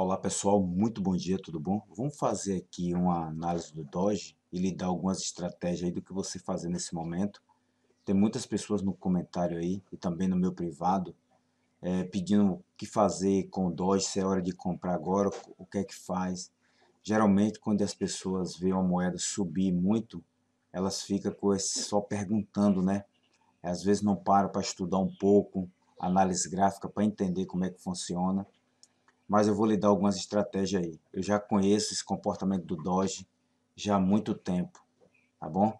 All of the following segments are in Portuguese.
Olá pessoal, muito bom dia, tudo bom? Vamos fazer aqui uma análise do Doge e lhe dar algumas estratégias aí do que você fazer nesse momento. Tem muitas pessoas no comentário aí e também no meu privado é, pedindo o que fazer com o Doge, se é hora de comprar agora, o que é que faz. Geralmente quando as pessoas veem uma moeda subir muito, elas ficam com esse, só perguntando, né? Às vezes não param para estudar um pouco, análise gráfica para entender como é que funciona mas eu vou lhe dar algumas estratégias aí. Eu já conheço esse comportamento do Doge já há muito tempo, tá bom?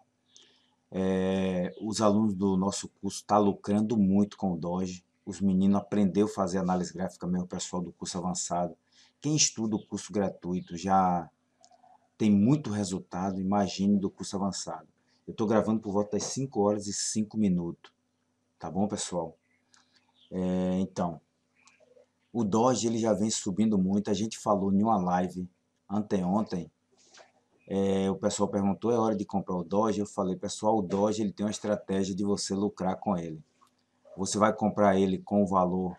É, os alunos do nosso curso estão tá lucrando muito com o Doge. Os meninos aprenderam a fazer análise gráfica mesmo, o pessoal do curso avançado. Quem estuda o curso gratuito já tem muito resultado, imagine, do curso avançado. Eu estou gravando por volta das 5 horas e 5 minutos, tá bom, pessoal? É, então, o Doge ele já vem subindo muito. A gente falou em uma live anteontem. É, o pessoal perguntou, é hora de comprar o Doge? Eu falei, pessoal, o Doge ele tem uma estratégia de você lucrar com ele. Você vai comprar ele com o valor,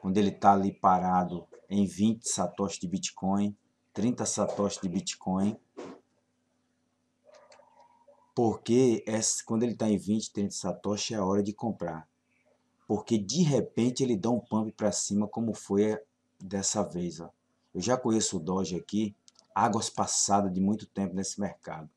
quando ele está ali parado, em 20 satoshis de Bitcoin, 30 satoshis de Bitcoin. Porque é, quando ele está em 20, 30 satoshis é a hora de comprar porque de repente ele dá um pump para cima como foi dessa vez. Ó. Eu já conheço o Doge aqui, águas passadas de muito tempo nesse mercado.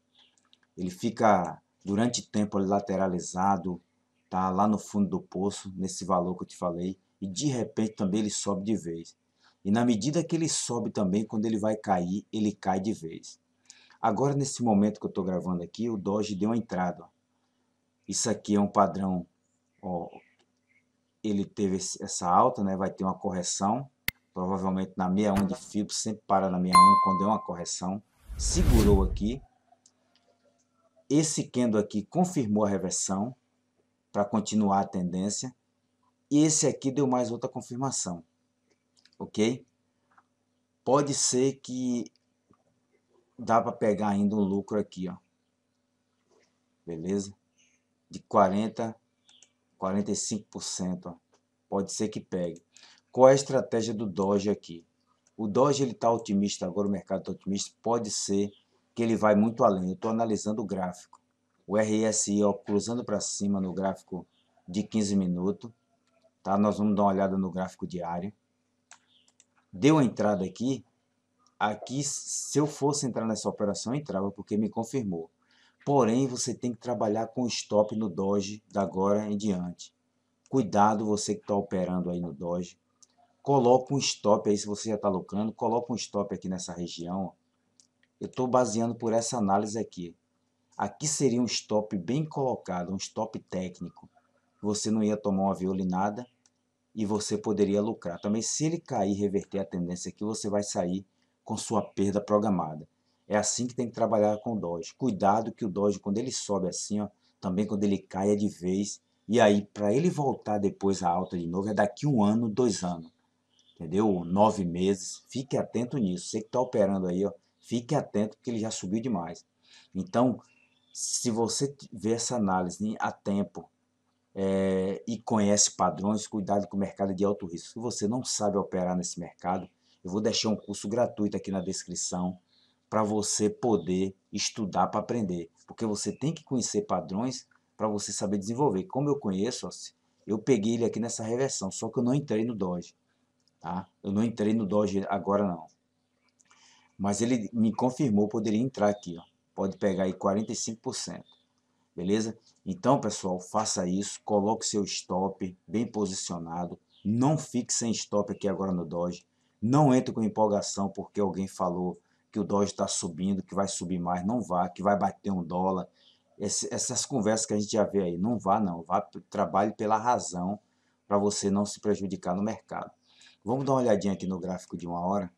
Ele fica durante tempo lateralizado, tá lá no fundo do poço, nesse valor que eu te falei, e de repente também ele sobe de vez. E na medida que ele sobe também, quando ele vai cair, ele cai de vez. Agora, nesse momento que eu estou gravando aqui, o Doge deu uma entrada. Ó. Isso aqui é um padrão ó, ele teve essa alta, né? vai ter uma correção, provavelmente na 61 de FIBO, sempre para na 61 quando é uma correção, segurou aqui, esse candle aqui confirmou a reversão para continuar a tendência, e esse aqui deu mais outra confirmação, ok? Pode ser que dá para pegar ainda um lucro aqui, ó, beleza? De 40, 45%, ó. Pode ser que pegue. Qual é a estratégia do Doge aqui? O Doge está otimista agora, o mercado está otimista. Pode ser que ele vai muito além. Eu estou analisando o gráfico. O RSI ó, cruzando para cima no gráfico de 15 minutos. Tá? Nós vamos dar uma olhada no gráfico diário. Deu a entrada aqui. Aqui, se eu fosse entrar nessa operação, entrava, porque me confirmou. Porém, você tem que trabalhar com stop no Doge da agora em diante. Cuidado, você que está operando aí no Doge. Coloca um stop aí, se você já está lucrando, coloca um stop aqui nessa região. Eu estou baseando por essa análise aqui. Aqui seria um stop bem colocado, um stop técnico. Você não ia tomar uma violinada e você poderia lucrar. Também se ele cair reverter a tendência aqui, você vai sair com sua perda programada. É assim que tem que trabalhar com o Doge. Cuidado que o Doge, quando ele sobe assim, ó, também quando ele caia é de vez, e aí, para ele voltar depois à alta de novo, é daqui um ano, dois anos. Entendeu? Nove meses. Fique atento nisso. Você que está operando aí, ó, fique atento, porque ele já subiu demais. Então, se você vê essa análise a tempo é, e conhece padrões, cuidado com o mercado de alto risco. Se você não sabe operar nesse mercado, eu vou deixar um curso gratuito aqui na descrição para você poder estudar para aprender. Porque você tem que conhecer padrões para você saber desenvolver. Como eu conheço, eu peguei ele aqui nessa reversão, só que eu não entrei no Doge. Tá? Eu não entrei no Doge agora não. Mas ele me confirmou, poderia entrar aqui. Ó. Pode pegar aí 45%. Beleza? Então, pessoal, faça isso. Coloque seu stop bem posicionado. Não fique sem stop aqui agora no Doge. Não entre com empolgação porque alguém falou que o Doge está subindo, que vai subir mais. Não vá, que vai bater um dólar essas conversas que a gente já vê aí, não vá não, vá trabalhe pela razão para você não se prejudicar no mercado. Vamos dar uma olhadinha aqui no gráfico de uma hora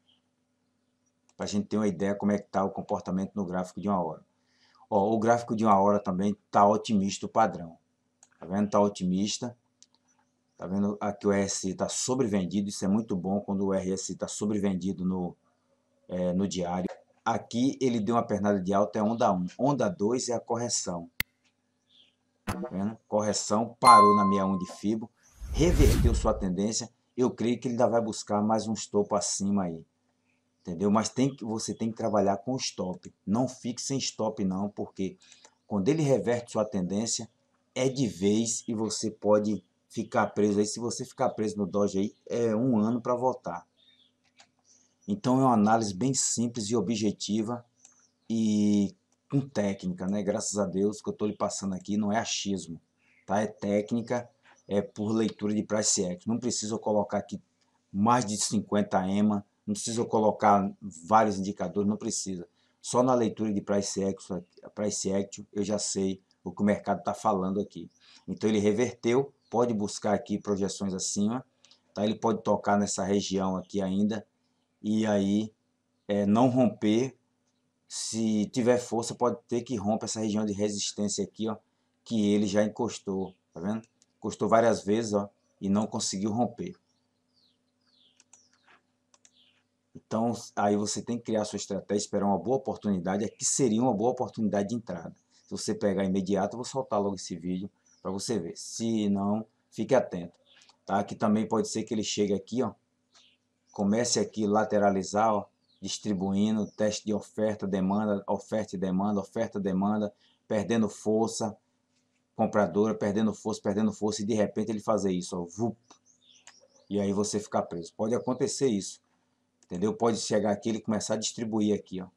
para a gente ter uma ideia como é que está o comportamento no gráfico de uma hora. Ó, o gráfico de uma hora também está otimista o padrão. Tá vendo? Está otimista. Tá vendo aqui o RSI está sobrevendido. Isso é muito bom quando o RSI está sobrevendido no, é, no diário. Aqui ele deu uma pernada de alta, é onda 1. Onda 2 é a correção. Tá vendo? Correção, parou na 61 de fibro, reverteu sua tendência. Eu creio que ele ainda vai buscar mais um stop acima aí. Entendeu? Mas tem que, você tem que trabalhar com stop. Não fique sem stop não, porque quando ele reverte sua tendência, é de vez e você pode ficar preso aí. Se você ficar preso no Doge aí, é um ano para voltar. Então é uma análise bem simples e objetiva e com técnica, né? Graças a Deus que eu estou lhe passando aqui não é achismo, tá? É técnica, é por leitura de price action. Não preciso colocar aqui mais de 50 EMA, não preciso colocar vários indicadores, não precisa. Só na leitura de price action, price action eu já sei o que o mercado está falando aqui. Então ele reverteu, pode buscar aqui projeções acima, tá? Ele pode tocar nessa região aqui ainda, e aí é, não romper. Se tiver força, pode ter que romper essa região de resistência aqui, ó, que ele já encostou, tá vendo? Encostou várias vezes, ó, e não conseguiu romper. Então, aí você tem que criar sua estratégia, esperar uma boa oportunidade. Aqui seria uma boa oportunidade de entrada. Se você pegar imediato, eu vou soltar logo esse vídeo para você ver. Se não, fique atento. Tá? Aqui também pode ser que ele chegue aqui, ó, Comece aqui lateralizar, ó, distribuindo, teste de oferta, demanda, oferta e demanda, oferta e demanda, perdendo força, compradora, perdendo força, perdendo força, e de repente ele fazer isso, ó, vup, e aí você ficar preso. Pode acontecer isso, entendeu? Pode chegar aqui ele começar a distribuir aqui, ó,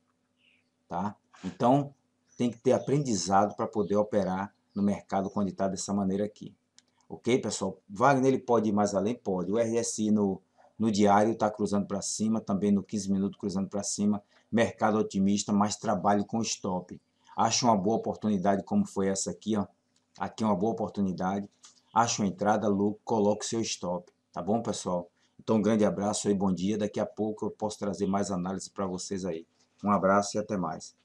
tá? Então, tem que ter aprendizado para poder operar no mercado quando está dessa maneira aqui. Ok, pessoal? Wagner ele pode ir mais além? Pode. O RSI no no diário está cruzando para cima, também no 15 minutos cruzando para cima. Mercado otimista, mas trabalho com stop. Acho uma boa oportunidade como foi essa aqui, ó. Aqui é uma boa oportunidade. Acho uma entrada, lucro, coloque seu stop. Tá bom, pessoal? Então, um grande abraço e bom dia. Daqui a pouco eu posso trazer mais análise para vocês aí. Um abraço e até mais.